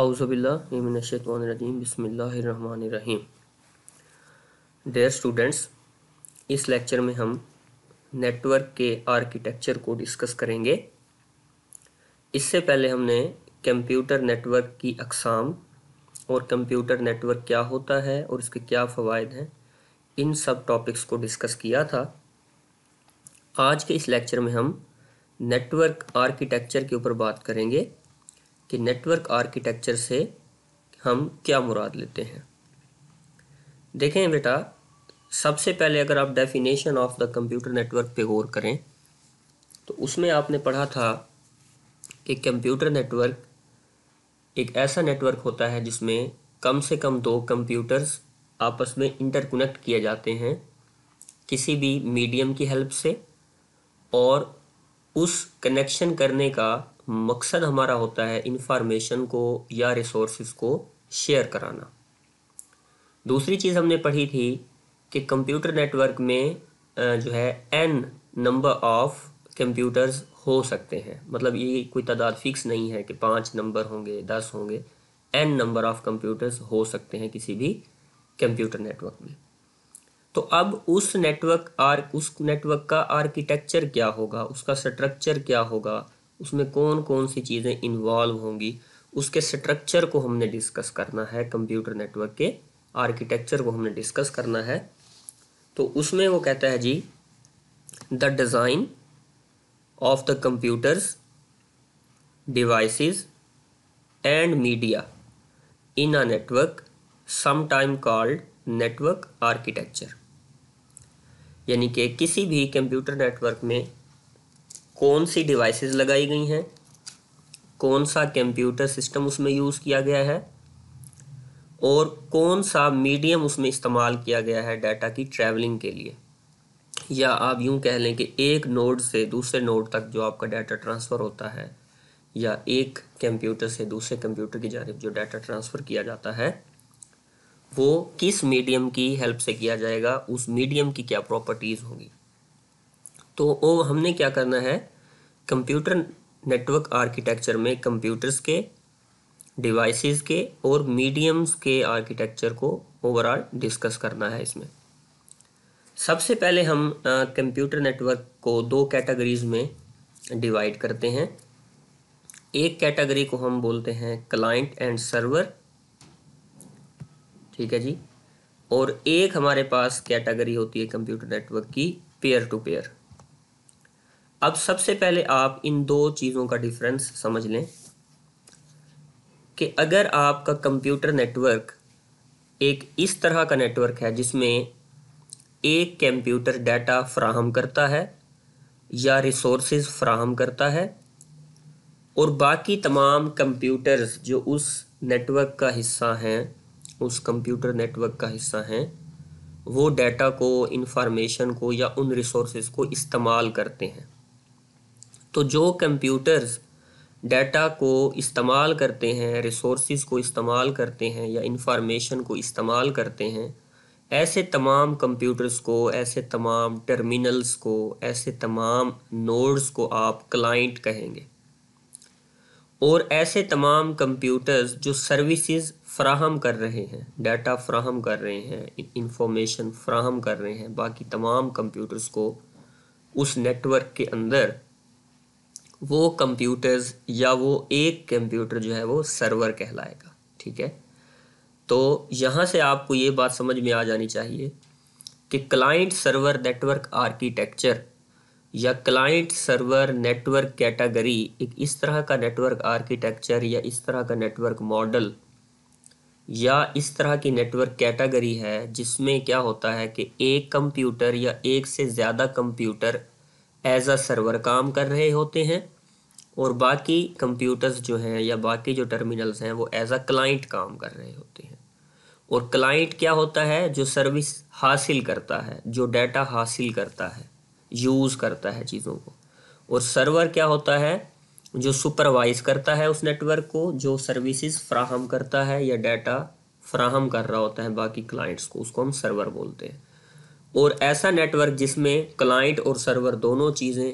अउज़बिल्लाशतवानरजीम बसमीम dear students इस lecture में हम नेटवर्क के आर्किटेक्चर को डिस्कस करेंगे इससे पहले हमने कंप्यूटर नेटवर्क की अकसाम और कंप्यूटर नेटवर्क क्या होता है और इसके क्या फ़वाद हैं इन सब टॉपिक्स को डिस्कस किया था आज के इस लेक्चर में हम नेटवर्क आर्किटेक्चर के ऊपर बात करेंगे कि नेटवर्क आर्किटेक्चर से हम क्या मुराद लेते हैं देखें बेटा सबसे पहले अगर आप definition of the computer network पे गौर करें तो उसमें आपने पढ़ा था कि कंप्यूटर नेटवर्क एक ऐसा नेटवर्क होता है जिसमें कम से कम दो कंप्यूटर्स आपस में इंटरकनेक्ट किए जाते हैं किसी भी मीडियम की हेल्प से और उस कनेक्शन करने का मकसद हमारा होता है इंफॉर्मेशन को या रिसोर्स को शेयर कराना दूसरी चीज़ हमने पढ़ी थी कि कंप्यूटर नेटवर्क में जो है एन नंबर ऑफ कंप्यूटर्स हो सकते हैं मतलब ये कोई तादाद फिक्स नहीं है कि पाँच नंबर होंगे दस होंगे एन नंबर ऑफ कंप्यूटर्स हो सकते हैं किसी भी कंप्यूटर नेटवर्क में तो अब उस नेटवर्क आर उस नेटवर्क का आर्किटेक्चर क्या होगा उसका स्ट्रक्चर क्या होगा उसमें कौन कौन सी चीज़ें इन्वॉल्व होंगी उसके स्ट्रक्चर को हमने डिस्कस करना है कंप्यूटर नेटवर्क के आर्किटेक्चर को हमने डिस्कस करना है तो उसमें वो कहता है जी the design of the computers devices and media in a network sometime called network architecture यानी कि किसी भी कंप्यूटर नेटवर्क में कौन सी डिवाइसेस लगाई गई हैं कौन सा कंप्यूटर सिस्टम उसमें यूज़ किया गया है और कौन सा मीडियम उसमें इस्तेमाल किया गया है डाटा की ट्रैवलिंग के लिए या आप यूं कह लें कि एक नोड से दूसरे नोड तक जो आपका डाटा ट्रांसफ़र होता है या एक कंप्यूटर से दूसरे कंप्यूटर की जानब जो डाटा ट्रांसफ़र किया जाता है वो किस मीडियम की हेल्प से किया जाएगा उस मीडियम की क्या प्रॉपर्टीज़ होगी तो वो हमने क्या करना है कंप्यूटर नेटवर्क आर्किटेक्चर में कंप्यूटर्स के डिवाइसेस के और मीडियम्स के आर्किटेक्चर को ओवरऑल डिस्कस करना है इसमें सबसे पहले हम कंप्यूटर नेटवर्क को दो कैटेगरीज में डिवाइड करते हैं एक कैटेगरी को हम बोलते हैं क्लाइंट एंड सर्वर ठीक है जी और एक हमारे पास कैटेगरी होती है कंप्यूटर नेटवर्क की पेयर टू पेयर अब सबसे पहले आप इन दो चीज़ों का डिफरेंस समझ लें कि अगर आपका कंप्यूटर नेटवर्क एक इस तरह का नेटवर्क है जिसमें एक कंप्यूटर डाटा फ्राहम करता है या रिसोर्स फ्राहम करता है और बाकी तमाम कंप्यूटर्स जो उस नेटवर्क का हिस्सा हैं उस कंप्यूटर नेटवर्क का हिस्सा हैं वो डाटा को इंफॉर्मेशन को या उन रिसोर्स को इस्तेमाल करते हैं तो जो कंप्यूटर्स डेटा को इस्तेमाल करते हैं रिसोर्स को इस्तेमाल करते हैं या इंफॉर्मेशन को इस्तेमाल करते हैं ऐसे तमाम कंप्यूटर्स को ऐसे तमाम टर्मिनल्स को ऐसे तमाम नोड्स को आप क्लाइंट कहेंगे और ऐसे तमाम कंप्यूटर्स जो सर्विसेज फ्राहम कर रहे हैं डाटा फ्राहम कर रहे हैं इंफॉर्मेशन फ्राहम कर रहे हैं बाकी तमाम कंप्यूटर्स को उस नेटवर्क के अंदर वो कंप्यूटर्स या वो एक कंप्यूटर जो है वो सर्वर कहलाएगा ठीक है तो यहाँ से आपको ये बात समझ में आ जानी चाहिए कि क्लाइंट सर्वर नेटवर्क आर्किटेक्चर या क्लाइंट सर्वर नेटवर्क कैटेगरी एक इस तरह का नेटवर्क आर्किटेक्चर या इस तरह का नेटवर्क मॉडल या इस तरह की नेटवर्क कैटेगरी है जिसमें क्या होता है कि एक कंप्यूटर या एक से ज़्यादा कंप्यूटर एज अ सर्वर काम कर रहे होते हैं और बाकी कंप्यूटर्स जो हैं या बाकी जो टर्मिनल्स हैं वो एज अ क्लाइंट काम कर रहे होते हैं और क्लाइंट क्या होता है जो सर्विस हासिल करता है जो डाटा हासिल करता है यूज़ करता है चीज़ों को और सर्वर क्या होता है जो सुपरवाइज करता है उस नेटवर्क को जो सर्विसेज फ्राहम करता है या डाटा फ्राहम कर रहा होता है बाकी क्लाइंट्स को उसको हम सर्वर बोलते हैं और ऐसा नेटवर्क जिसमें क्लाइंट और सर्वर दोनों चीज़ें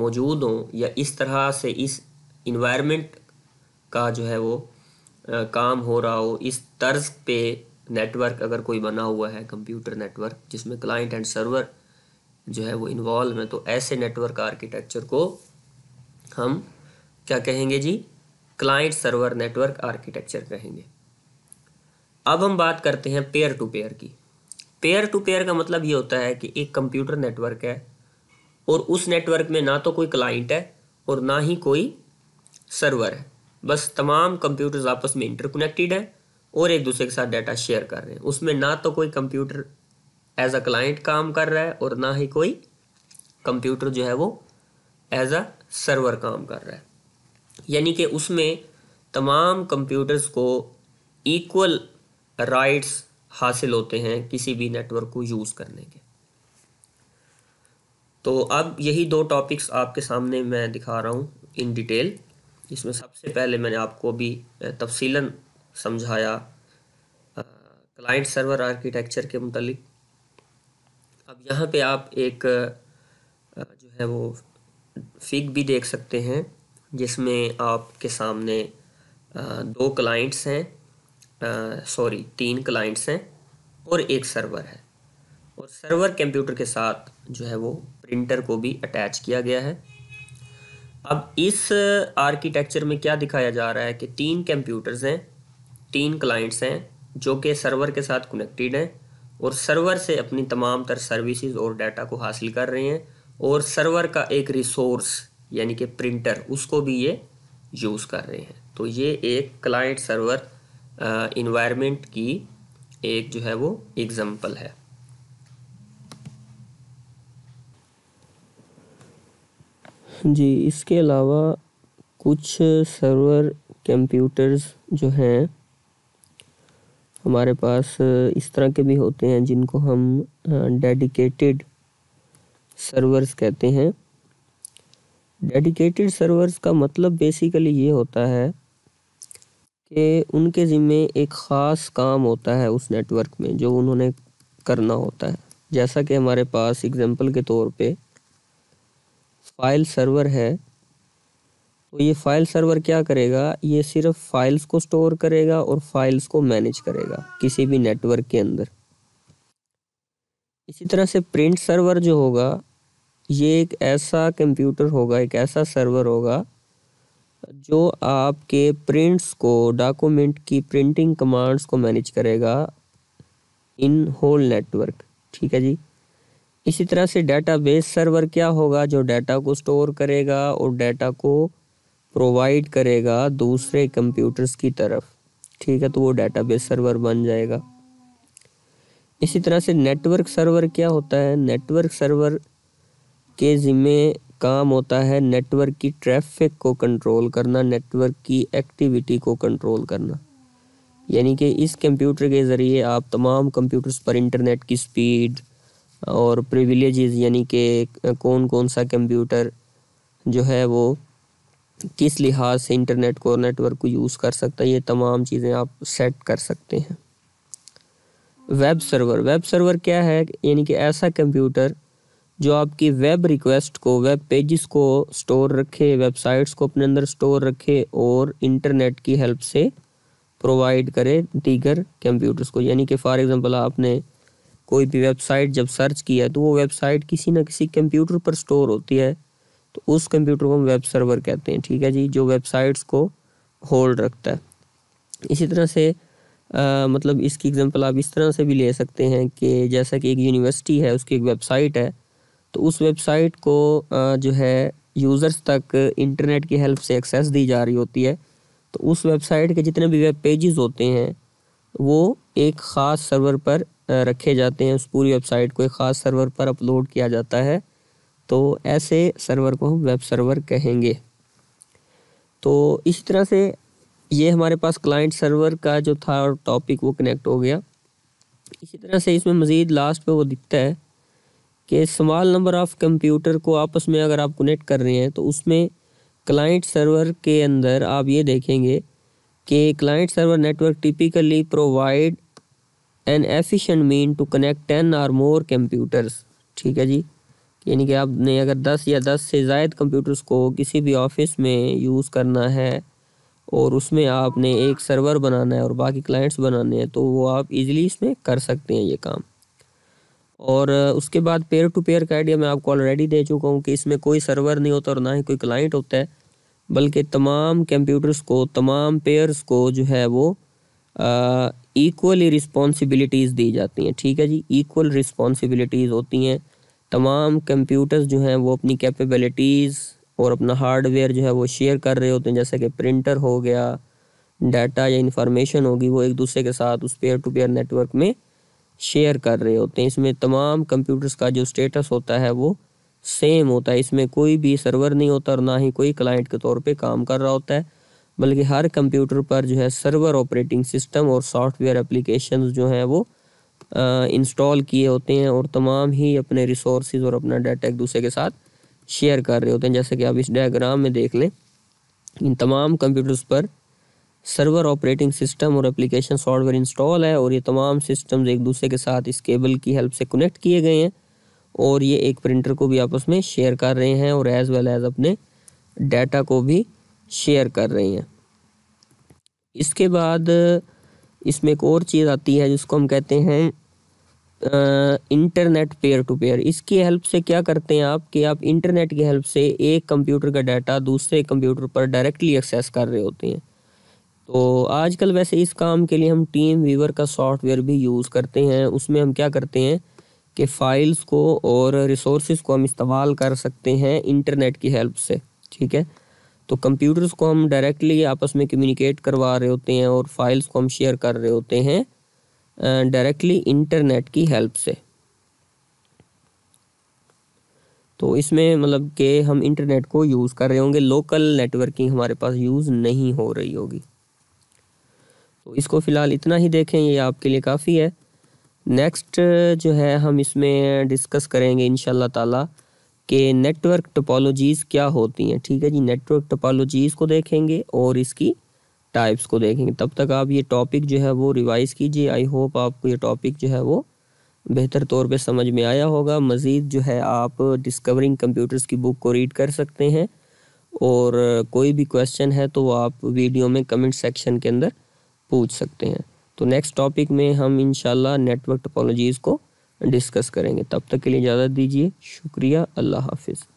मौजूद हों या इस तरह से इस इन्वायरमेंट का जो है वो आ, काम हो रहा हो इस तर्ज पे नेटवर्क अगर कोई बना हुआ है कंप्यूटर नेटवर्क जिसमें क्लाइंट एंड सर्वर जो है वो इन्वॉल्व है तो ऐसे नेटवर्क आर्किटेक्चर को हम क्या कहेंगे जी क्लाइंट सर्वर नेटवर्क आर्किटेक्चर कहेंगे अब हम बात करते हैं पेयर टू पेयर की पेयर टू पेयर का मतलब ये होता है कि एक कंप्यूटर नेटवर्क है और उस नेटवर्क में ना तो कोई क्लाइंट है और ना ही कोई सर्वर है बस तमाम कंप्यूटर्स आपस में इंटरकनेक्टेड हैं और एक दूसरे के साथ डाटा शेयर कर रहे हैं उसमें ना तो कोई कंप्यूटर एज अ क्लाइंट काम कर रहा है और ना ही कोई कंप्यूटर जो है वो एज अ सर्वर काम कर रहा है यानी कि उसमें तमाम कंप्यूटर्स को इक्वल राइट्स हासिल होते हैं किसी भी नेटवर्क को यूज़ करने के तो अब यही दो टॉपिक्स आपके सामने मैं दिखा रहा हूँ इन डिटेल इसमें सबसे पहले मैंने आपको अभी तफसीला समझाया क्लाइंट सर्वर आर्किटेक्चर के मतलब अब यहाँ पे आप एक जो है वो फिग भी देख सकते हैं जिसमें आपके सामने दो क्लाइंट्स हैं सॉरी तीन क्लाइंट्स हैं और एक सर्वर है और सर्वर कंप्यूटर के साथ जो है वो प्रिंटर को भी अटैच किया गया है अब इस आर्किटेक्चर में क्या दिखाया जा रहा है कि तीन कंप्यूटर्स हैं तीन क्लाइंट्स हैं जो कि सर्वर के साथ कनेक्टेड हैं और सर्वर से अपनी तमाम तर सर्विसेज और डाटा को हासिल कर रहे हैं और सर्वर का एक रिसोर्स यानी कि प्रिंटर उसको भी ये यूज़ कर रहे हैं तो ये एक क्लाइंट सर्वर इन्वायरमेंट की एक जो है वो एग्जाम्पल है जी इसके अलावा कुछ सर्वर कंप्यूटर्स जो हैं हमारे पास इस तरह के भी होते हैं जिनको हम डेडिकेटेड सर्वर्स कहते हैं डेडिकेटेड सर्वर्स का मतलब बेसिकली ये होता है कि उनके ज़िम्मे एक ख़ास काम होता है उस नेटवर्क में जो उन्होंने करना होता है जैसा कि हमारे पास एग्जांपल के तौर पे फाइल सर्वर है तो ये फाइल सर्वर क्या करेगा ये सिर्फ फाइल्स को स्टोर करेगा और फाइल्स को मैनेज करेगा किसी भी नेटवर्क के अंदर इसी तरह से प्रिंट सर्वर जो होगा ये एक ऐसा कंप्यूटर होगा एक ऐसा सर्वर होगा जो आपके प्रिंट्स को डॉक्यूमेंट की प्रिंटिंग कमांड्स को मैनेज करेगा इन होल नेटवर्क ठीक है जी इसी तरह से डेटाबेस सर्वर क्या होगा जो डाटा को स्टोर करेगा और डाटा को प्रोवाइड करेगा दूसरे कंप्यूटर्स की तरफ ठीक है तो वो डेटाबेस सर्वर बन जाएगा इसी तरह से नेटवर्क सर्वर क्या होता है नेटवर्क सर्वर के ज़िम्मे काम होता है नेटवर्क की ट्रैफिक को कंट्रोल करना नेटवर्क की एक्टिविटी को कंट्रोल करना यानी कि इस कंप्यूटर के ज़रिए आप तमाम कंप्यूटर्स पर इंटरनेट की स्पीड और प्रिविलेज यानी कि कौन कौन सा कंप्यूटर जो है वो किस लिहाज से इंटरनेट को नेटवर्क को यूज़ कर सकता है ये तमाम चीज़ें आप सेट कर सकते हैं वेब सर्वर वेब सर्वर क्या है यानी कि ऐसा कंप्यूटर जो आपकी वेब रिक्वेस्ट को वेब पेजेस को स्टोर रखे वेबसाइट्स को अपने अंदर स्टोर रखे और इंटरनेट की हेल्प से प्रोवाइड करे दीगर कंप्यूटर्स को यानी कि फॉर एग्जांपल आपने कोई भी वेबसाइट जब सर्च किया तो वो वेबसाइट किसी ना किसी कंप्यूटर पर स्टोर होती है तो उस कंप्यूटर को हम वेब सर्वर कहते हैं ठीक है जी जो वेबसाइट्स को होल्ड रखता है इसी तरह से आ, मतलब इसकी एग्जांपल आप इस तरह से भी ले सकते हैं कि जैसा कि एक यूनिवर्सिटी है उसकी एक वेबसाइट है तो उस वेबसाइट को जो है यूज़र्स तक इंटरनेट की हेल्प से एक्सेस दी जा रही होती है तो उस वेबसाइट के जितने भी वेब पेजेस होते हैं वो एक ख़ास सर्वर पर रखे जाते हैं उस पूरी वेबसाइट को एक ख़ास सर्वर पर अपलोड किया जाता है तो ऐसे सर्वर को हम वेब सर्वर कहेंगे तो इस तरह से ये हमारे पास क्लाइंट सर्वर का जो था टॉपिक वो कनेक्ट हो गया इसी तरह से इसमें मज़ीद लास्ट पे वो दिखता है कि स्मॉल नंबर ऑफ़ कंप्यूटर को आपस में अगर आप कनेक्ट कर रहे हैं तो उसमें क्लाइंट सर्वर के अंदर आप ये देखेंगे कि client server network typically provide an efficient mean to connect ten or more computers ठीक है जी यानी कि आपने अगर दस या दस से जायद कंप्यूटर्स को किसी भी ऑफिस में यूज़ करना है और उसमें आपने एक सर्वर बनाना है और बाकी क्लाइंट्स बनाने हैं तो वो आप इजीली इसमें कर सकते हैं ये काम और उसके बाद पेयर टू पेयर का आइडिया मैं आपको ऑलरेडी दे चुका हूँ कि इसमें कोई सर्वर नहीं होता और ना ही कोई क्लाइंट होता है बल्कि तमाम कंप्यूटर्स को तमाम पेयर्स को जो है वो इक्वली रिस्पॉन्सिबिलिटीज़ दी जाती हैं ठीक है जी इक्वल रिस्पॉन्सिबिलिटीज़ होती हैं तमाम कंप्यूटर्स जो हैं वो अपनी कैपेबिलिटीज़ और अपना हार्डवेयर जो है वो शेयर कर रहे होते हैं जैसे कि प्रिंटर हो गया डाटा या इंफॉर्मेशन होगी वो एक दूसरे के साथ उस पेयर टू पेयर नेटवर्क में शेयर कर रहे होते हैं इसमें तमाम कंप्यूटर्स का जो स्टेटस होता है वो सेम होता है इसमें कोई भी सर्वर नहीं होता और ना ही कोई क्लाइंट के तौर पे काम कर रहा होता है बल्कि हर कंप्यूटर पर जो है सर्वर ऑपरेटिंग सिस्टम और सॉफ्टवेयर एप्लीकेशंस जो हैं वो इंस्टॉल किए होते हैं और तमाम ही अपने रिसोर्स और अपना डाटा एक दूसरे के साथ शेयर कर रहे होते हैं जैसे कि आप इस डायग्राम में देख लें इन तमाम कंप्यूटर्स पर सर्वर ऑपरेटिंग सिस्टम और एप्लीकेशन सॉफ्टवेयर इंस्टॉल है और ये तमाम सिस्टम्स एक दूसरे के साथ इस केबल की हेल्प से कनेक्ट किए गए हैं और ये एक प्रिंटर को भी आपस में शेयर कर रहे हैं और एज़ वेल एज़ अपने डाटा को भी शेयर कर रहे हैं इसके बाद इसमें एक और चीज़ आती है जिसको हम कहते हैं इंटरनेट पेयर टू पेयर इसकी हेल्प से क्या करते हैं आप कि आप इंटरनेट की हेल्प से एक कंप्यूटर का डाटा दूसरे कंप्यूटर पर डायरेक्टली एक्सेस कर रहे होते हैं तो आजकल वैसे इस काम के लिए हम टीम वीवर का सॉफ्टवेयर भी यूज़ करते हैं उसमें हम क्या करते हैं कि फ़ाइल्स को और रिसोर्स को हम इस्तेमाल कर सकते हैं इंटरनेट की हेल्प से ठीक है तो कंप्यूटर्स को हम डायरेक्टली आपस में कम्युनिकेट करवा रहे होते हैं और फाइल्स को हम शेयर कर रहे होते हैं डायरेक्टली इंटरनेट की हेल्प से तो इसमें मतलब कि हम इंटरनेट को यूज़ कर रहे होंगे लोकल नेटवर्किंग हमारे पास यूज़ नहीं हो रही होगी तो इसको फ़िलहाल इतना ही देखें ये आपके लिए काफ़ी है नेक्स्ट जो है हम इसमें डिस्कस करेंगे इन ताला कि नेटवर्क टोपोलॉजीज़ क्या होती हैं ठीक है जी नेटवर्क टोपोलॉजीज़ को देखेंगे और इसकी टाइप्स को देखेंगे तब तक आप ये टॉपिक जो है वो रिवाइज़ कीजिए आई होप आपको ये टॉपिक जो है वो बेहतर तौर पे समझ में आया होगा मज़ीद जो है आप डिस्कवरिंग कंप्यूटर्स की बुक को रीड कर सकते हैं और कोई भी क्वेश्चन है तो आप वीडियो में कमेंट सेक्शन के अंदर पूछ सकते हैं तो नेक्स्ट टॉपिक में हम इनशाला नेटवर्क टोपोलॉजीज़ को डिस्कस करेंगे तब तक के लिए इजाज़त दीजिए शुक्रिया अल्लाह हाफिज़